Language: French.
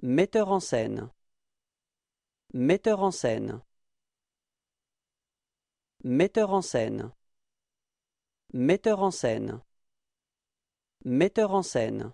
Metteur en scène Metteur en scène Metteur en scène Metteur en scène Metteur en scène